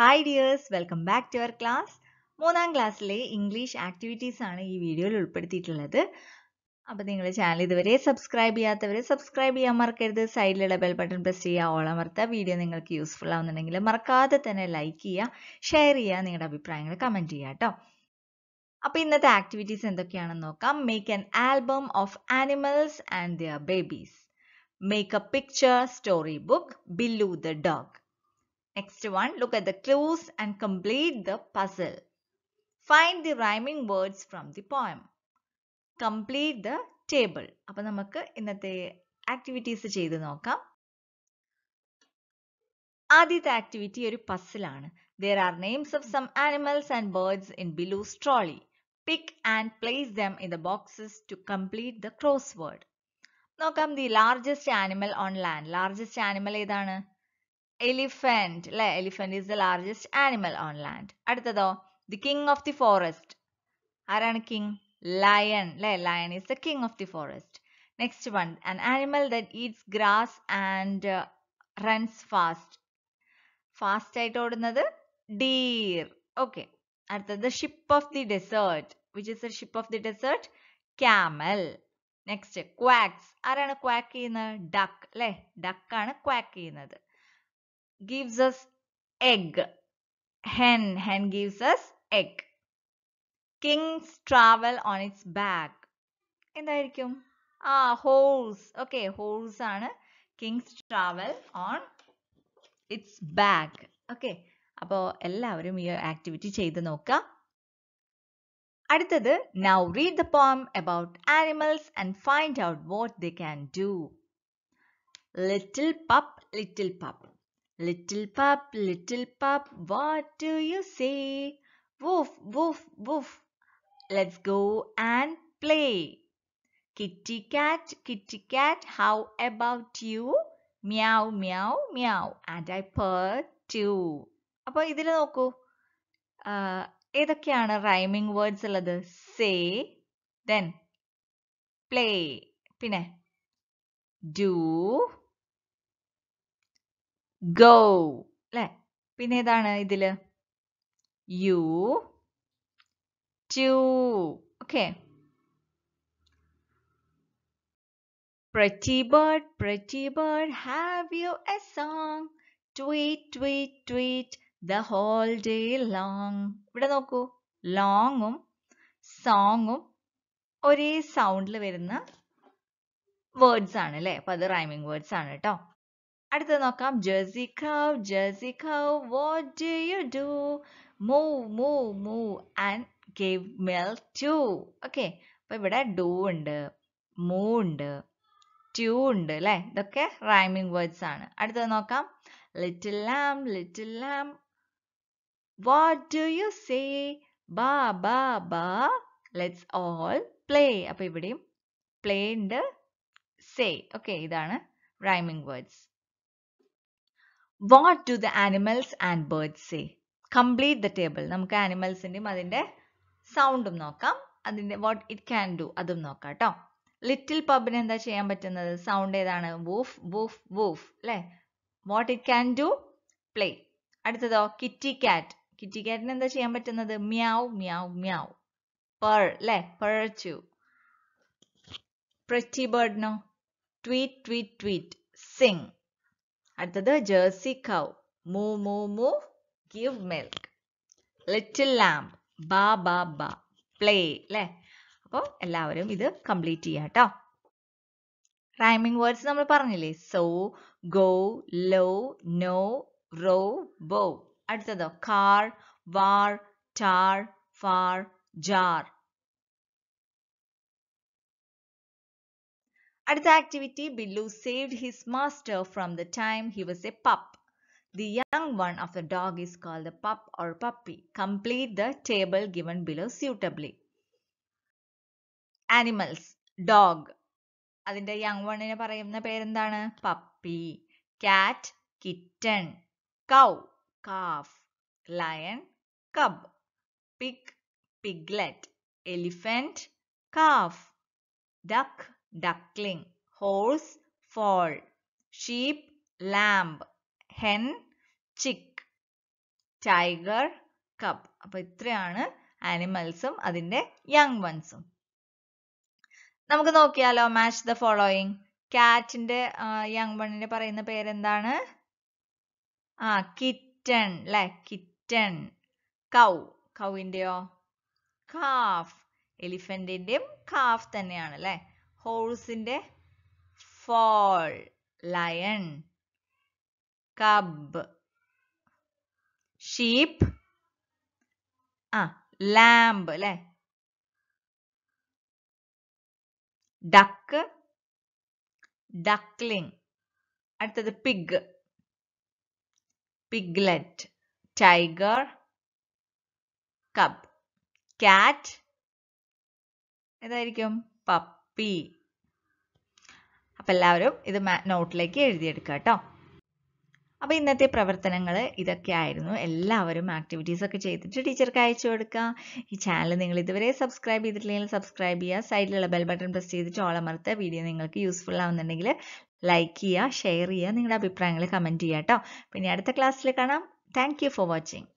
Hi dears welcome back to our class മൂന്നാം ക്ലാസ്സിലെ English activities ആണ് ഈ വീഡിയോയിൽ ഉൾപ്പെടുത്തിയിട്ടുള്ളത് അപ്പോൾ നിങ്ങൾ ചാനൽ ഇതുവരെ സബ്സ്ക്രൈബ് ചെയ്യാത്തവർ സബ്സ്ക്രൈബ് ചെയ്യാൻ മറക്കരുത് സൈഡിലുള്ള ബെൽ ബട്ടൺ പ്രസ് ചെയ്യുക ഓൾ അമർത്തുക വീഡിയോ നിങ്ങൾക്ക് യൂസ്ഫുൾ ആവുന്നുണ്ടെങ്കിൽ മറക്കാതെ തന്നെ ലൈക്ക് ചെയ്യുക ഷെയർ ചെയ്യുക നിങ്ങളുടെ അഭിപ്രായങ്ങൾ കമൻറ്റ് ചെയ്യുക കേട്ടോ അപ്പോൾ ഇന്നത്തെ ആക്ടിവിറ്റീസ് എന്തൊക്കെയാണെന്ന് നോക്കാം make an album of animals and their babies make a picture story book Billu the dog Next one, look at the clues and complete the puzzle. Find the rhyming words from the poem. Complete the table. അപ്പോൾ നമുക്ക് ഇന്നത്തെ activities ചെയ്ത് നോക്കാം ആദ്യത്തെ activity ഒരു പസിലാണ് there are names of some animals and birds in Billu's trolley pick and place them in the boxes to complete the crossword നോക്കാം the largest animal on land largest animal ഏതാണ് elephant അല്ലേ elephant is the largest animal on land അടുത്തതോ the king of the forest aran king lion അല്ലേ lion is the king of the forest next one an animal that eats grass and uh, runs fast fast ആയിട്ട് ഓടുന്നത് deer okay the ship of the desert which is the ship of the desert camel Next next quacks ആരാണ് quack Duck duck അല്ലേ ഡക്കാണ് quack ചെയ്യുന്നത് gives us egg. Hen, hen gives us egg. Kings travel on its back. എന്തായിരിക്കും ആ horse okay horse ആണ് kings travel on its back okay അപ്പോൾ എല്ലാവരും ഈ ആക്ടിവിറ്റി ചെയ്ത് നോക്കുക അടുത്തത് now read the poem about animals and find out what they can do little pup little pup Little pup, little pup, what do you say? Woof, woof, woof. Let's go and play. Kitty cat, kitty cat, how about you? Meow, meow, meow. And I purr too. അപ്പോൾ ഇതിൽ നോക്കൂ ഏതൊക്കെയാണ് rhyming words ഉള്ളത് say then play പിന്നെ do go ല്ലേ പിന്നെ ഏതാണ് ഇതില് you to okay pretty bird pretty bird have you a song tweet tweet tweet the whole day long ഇവിടെ നോക്കൂ ലോങ്ങും സോങ്ങും ഒരേ സൗണ്ടിൽ വരുന്ന വേർഡ്സ് ആണ് അല്ലേ അപ്പൊ അത് റൈമിംഗ് വേർഡ്സ് ആണ് കേട്ടോ അടുത്തത് നോക്കാം Jersey cow Jersey cow what do you do move move move and gave milk too okay അപ്പൊ ഇവിടെ ഡു ഉണ്ട് മൂ ഉണ്ട് ട്യൂ ഉണ്ട് അല്ലെ ഇതൊക്കെ റൈമിംഗ് വേർഡ്സ് ആണ് അടുത്തത് നോക്കാം little lamb little lamb what do you say baa baa ബാ ലെറ്റ്സ് ഓൾ പ്ലേ അപ്പൊ ഇവിടെയും പ്ലേ ഉണ്ട് സേ ഓക്കെ ഇതാണ് rhyming words what do the animals and birds say complete the table നമുക്ക് ആനിമൽസിൻ്റെയും അതിൻ്റെ സൗണ്ടും നോക്കാം അതിൻ്റെ വാട്ട് ഇറ്റ് ക്യാൻ ഡു അതും നോക്കാം കേട്ടോ ലിറ്റിൽ പബിന് എന്താ ചെയ്യാൻ പറ്റുന്നത് സൗണ്ട് ഏതാണ് വൂഫ് വൂഫ് വൂഫ് അല്ലേ what it can do play അടുത്തതോ കിറ്റി കാറ്റ് കിറ്റി കാറ്റിന് എന്താ ചെയ്യാൻ പറ്റുന്നത് മ്യാവ് മ്യാവ് മ്യാവ് പേർ അല്ലേ പേർച്ചു പ്രറ്റി ബേർഡിനോ ട്വീറ്റ് ട്വീറ്റ് ട്വീറ്റ് സിംഗ് അടുത്തത് ജേഴ്സി കൗ മൂ മൂ മൂ ഗീവ് മിൽക്ക് ലിറ്റിൽ ലാംബ് ബാ ബാ ബാ പ്ലേ അല്ലേ അപ്പോൾ എല്ലാവരും ഇത് കംപ്ലീറ്റ് ചെയ്യാം കേട്ടോ റൈമിംഗ് വേർഡ്സ് നമ്മൾ പറഞ്ഞില്ലേ so go low no row bow അടുത്തതോ car war tar far jar അടുത്ത activity Billu saved his master from the time he was a pup the young one of the dog is call the pup or puppy complete the table given below suitably animals dog അതിന്റെ young വണ്ണിനെ പറയുന്ന പേരെന്താണ് puppy cat kitten cow calf lion cub pig piglet elephant calf duck duckling horse fall sheep lamb hen chick tiger cub അപ്പോൾ ഇത്രയാണ് ആനിമൽസും അതിന്റെ young വൺസും നമുക്ക് നോക്കിയാലോ മാച്ച് ദ ഫോളോയിങ് കാറ്റിന്റെ യങ് വണ്ണിന്റെ പറയുന്ന പേരെന്താണ് ആ കിറ്റൺ അല്ലെ കിറ്റൺ കൗ കൗവിന്റെയോ കാഫ് എലിഫന്റിന്റെയും കാഫ് തന്നെയാണ് അല്ലെ ഹോഴ്സിൻ്റെ ഫോൾ ലയൺ കബ് ഷീപ്പ് ആ ലാംബ് അല്ലേ ഡക്ക് ഡക്ലിംഗ് അടുത്തത് pig piglet tiger cub cat ഏതായിരിക്കും പപ്പി അപ്പോൾ എല്ലാവരും ഇത് നോട്ടിലേക്ക് എഴുതിയെടുക്കുക കേട്ടോ അപ്പോൾ ഇന്നത്തെ പ്രവർത്തനങ്ങൾ ഇതൊക്കെ ആയിരുന്നു എല്ലാവരും ആക്ടിവിറ്റീസ് ഒക്കെ ചെയ്തിട്ട് ടീച്ചർക്ക് അയച്ചു കൊടുക്കുക ഈ ചാനൽ നിങ്ങൾ ഇതുവരെ സബ്സ്ക്രൈബ് ചെയ്തിട്ടില്ലെങ്കിൽ സബ്സ്ക്രൈബ് ചെയ്യുക സൈഡിലുള്ള ബെൽ ബട്ടൺ പ്രസ് ചെയ്തിട്ട് ഓളമർത്ത വീഡിയോ നിങ്ങൾക്ക് യൂസ്ഫുൾ ആവുന്നുണ്ടെങ്കിൽ ലൈക്ക് ചെയ്യുക ഷെയർ ചെയ്യുക നിങ്ങളുടെ അഭിപ്രായങ്ങൾ കമൻറ്റ് ചെയ്യുക കേട്ടോ പിന്നെ അടുത്ത ക്ലാസ്സിൽ കാണാം താങ്ക് ഫോർ വാച്ചിങ്